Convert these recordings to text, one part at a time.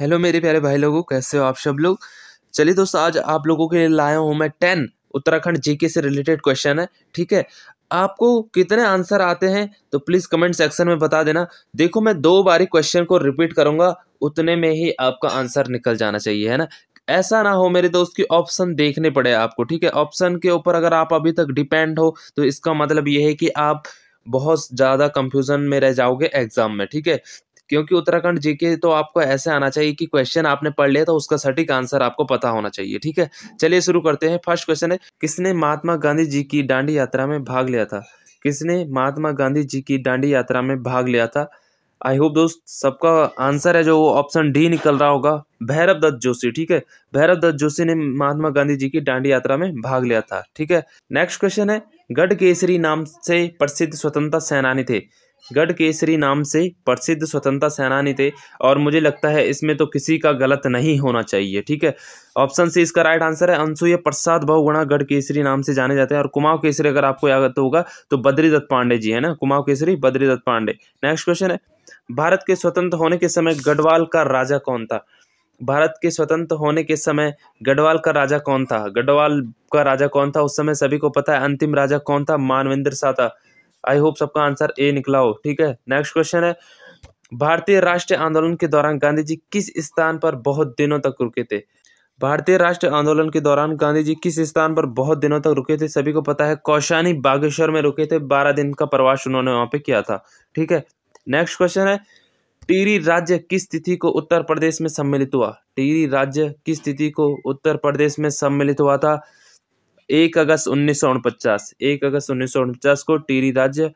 hello मेरे प्यारे भाई लोगों कैसे हो आप सब लोग चलिए दोस्तों आज आप लोगों के लिए लाया हूँ मैं टेन उत्तराखंड जीके से रिलेटेड क्वेश्चन है ठीक है आपको कितने आंसर आते हैं तो प्लीज़ कमेंट सेक्शन में बता देना देखो मैं दो बारी क्वेश्चन को रिपीट करूँगा उतने में ही आपका आंसर निकल जाना चाहिए है ना ऐसा ना हो मेरे दोस्त की ऑप्शन देखने पड़े आपको ठीक है ऑप्शन के ऊपर अगर आप अभी तक डिपेंड हो तो इसका मतलब ये है कि आप बहुत ज़्यादा कंफ्यूजन में रह जाओगे एग्ज़ाम में ठीक है क्योंकि उत्तराखंड जीके तो आपको ऐसे आना चाहिए कि क्वेश्चन आपने पढ़ लिया तो उसका सटीक आंसर आपको पता होना चाहिए ठीक है चलिए शुरू करते हैं फर्स्ट क्वेश्चन है किसने महात्मा गांधी जी की डांडी यात्रा में भाग लिया था किसने महात्मा गांधी जी की डांडी यात्रा में भाग लिया था आई होप दोस्त सबका आंसर है जो वो ऑप्शन डी निकल रहा होगा भैरव दत्त जोशी ठीक है भैरव दत्त जोशी ने महात्मा गांधी जी की डांडी यात्रा में भाग लिया था ठीक है नेक्स्ट क्वेश्चन है गढ़ केसरी नाम से प्रसिद्ध स्वतंत्रता सेनानी थे गढ़ केसरी नाम से प्रसिद्ध स्वतंत्रता सेनानी थे और मुझे लगता है इसमें तो किसी का गलत नहीं होना चाहिए ठीक है ऑप्शन सी इसका राइट आंसर है अनसुया प्रसाद बहुगुणा गढ़ केसरी नाम से जाने जाते हैं और कुमाऊं केसरी अगर आपको याद तो होगा तो बद्री दत्त पांडे जी है ना कुमाऊं केसरी बद्री दत्त पांडे नेक्स्ट क्वेश्चन है भारत के स्वतंत्र होने के समय गढ़वाल का राजा कौन था भारत के स्वतंत्र होने के समय गढ़वाल का राजा कौन था गढ़वाल का राजा कौन था उस समय सभी को पता है अंतिम राजा कौन था मानवेंद्र शाह था आई होप सबका आंसर ए निकला हो ठीक है नेक्स्ट क्वेश्चन है भारतीय राष्ट्रीय आंदोलन के दौरान गांधी जी किस स्थान पर बहुत दिनों तक रुके थे भारतीय राष्ट्रीय आंदोलन के दौरान गांधी जी किस स्थान पर बहुत दिनों तक रुके थे सभी को पता है कौशानी बागेश्वर में रुके थे बारह दिन का प्रवास उन्होंने वहां पे किया था ठीक है नेक्स्ट क्वेश्चन है टिहरी राज्य किस तिथि को उत्तर प्रदेश में सम्मिलित हुआ टिहरी राज्य किस तिथि को उत्तर प्रदेश में सम्मिलित हुआ था एक अगस्त उन्नीस सौ उनपचास एक अगस्त उन्नीस सौ उनपचास को टीरी राज्य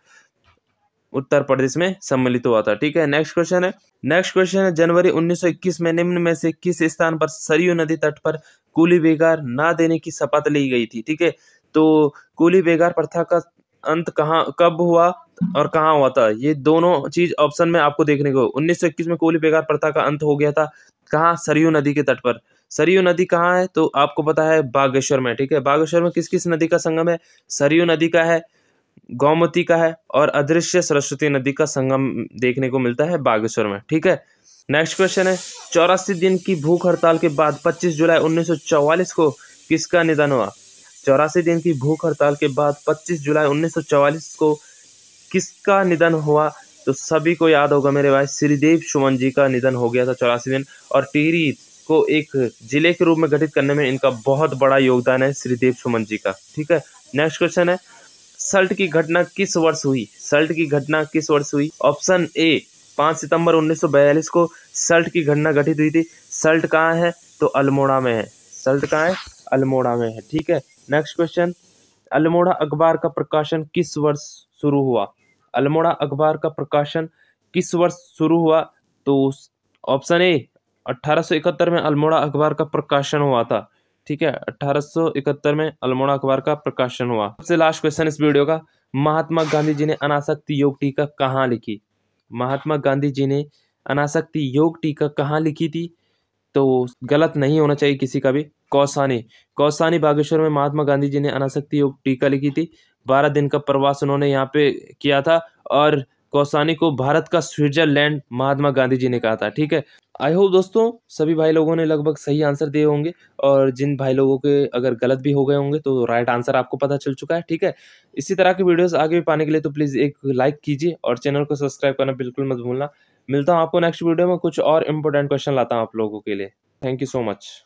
उत्तर प्रदेश में सम्मिलित हुआ था ठीक है नेक्स्ट क्वेश्चन है नेक्स्ट क्वेश्चन है जनवरी 1921 में निम्न में से किस स्थान पर सरयू नदी तट पर कूली बेगार ना देने की शपथ ली गई थी ठीक है तो कूली बेगार प्रथा का अंत कहाँ कब हुआ और कहाँ हुआ था ये दोनों चीज ऑप्शन में आपको देखने को 1921 में कोली बेगार प्रथा का अंत हो गया था कहाँ सरयू नदी के तट पर सरयू नदी कहाँ है तो आपको पता है बागेश्वर में ठीक है बागेश्वर में किस किस नदी का संगम है सरयू नदी का है गौमती का है और अदृश्य सरस्वती नदी का संगम देखने को मिलता है बागेश्वर में ठीक है नेक्स्ट क्वेश्चन है चौरासी दिन की भूख हड़ताल के बाद 25 जुलाई 1944 को किसका निधन हुआ चौरासी दिन की भूख हड़ताल के बाद 25 जुलाई 1944 को किसका निधन हुआ तो सभी को याद होगा मेरे भाई श्रीदेव सुमन जी का निधन हो गया था चौरासी दिन और टिहरी को एक जिले के रूप में गठित करने में इनका बहुत बड़ा योगदान है श्रीदेव सुमन जी का ठीक है नेक्स्ट क्वेश्चन है सल्ट की घटना किस वर्ष हुई सल्ट की घटना किस वर्ष हुई ऑप्शन ए पाँच सितंबर 1942 को सल्ट की घटना घटित हुई थी सल्ट कहाँ है तो अल्मोड़ा में है सल्ट कहाँ है अल्मोड़ा में है ठीक है नेक्स्ट क्वेश्चन अल्मोड़ा अखबार का प्रकाशन किस वर्ष शुरू हुआ अल्मोड़ा अखबार का प्रकाशन किस वर्ष शुरू हुआ तो ऑप्शन ए 1871 में अल्मोड़ा अखबार का प्रकाशन हुआ था ठीक है 1871 में अल्मोड़ा अखबार का प्रकाशन हुआ सबसे लास्ट क्वेश्चन इस वीडियो का महात्मा गांधी जी ने अनासक्ति योग टीका कहाँ लिखी महात्मा गांधी जी ने अनासक्ति योग टीका कहाँ लिखी थी तो गलत नहीं होना चाहिए किसी का भी कौसानी कौसानी बागेश्वर में महात्मा गांधी जी ने अनासक्ति योग टीका लिखी थी बारह दिन का प्रवास उन्होंने यहाँ पे किया था और कौसानी को भारत का स्विट्जरलैंड महात्मा गांधी जी ने कहा था ठीक है आई होप दोस्तों सभी भाई लोगों ने लगभग सही आंसर दिए होंगे और जिन भाई लोगों के अगर गलत भी हो गए होंगे तो राइट आंसर आपको पता चल चुका है ठीक है इसी तरह के वीडियोस आगे भी पाने के लिए तो प्लीज़ एक लाइक कीजिए और चैनल को सब्सक्राइब करना बिल्कुल मत भूलना मिलता हूँ आपको नेक्स्ट वीडियो में कुछ और इंपॉर्टेंट क्वेश्चन लाता हूँ आप लोगों के लिए थैंक यू सो मच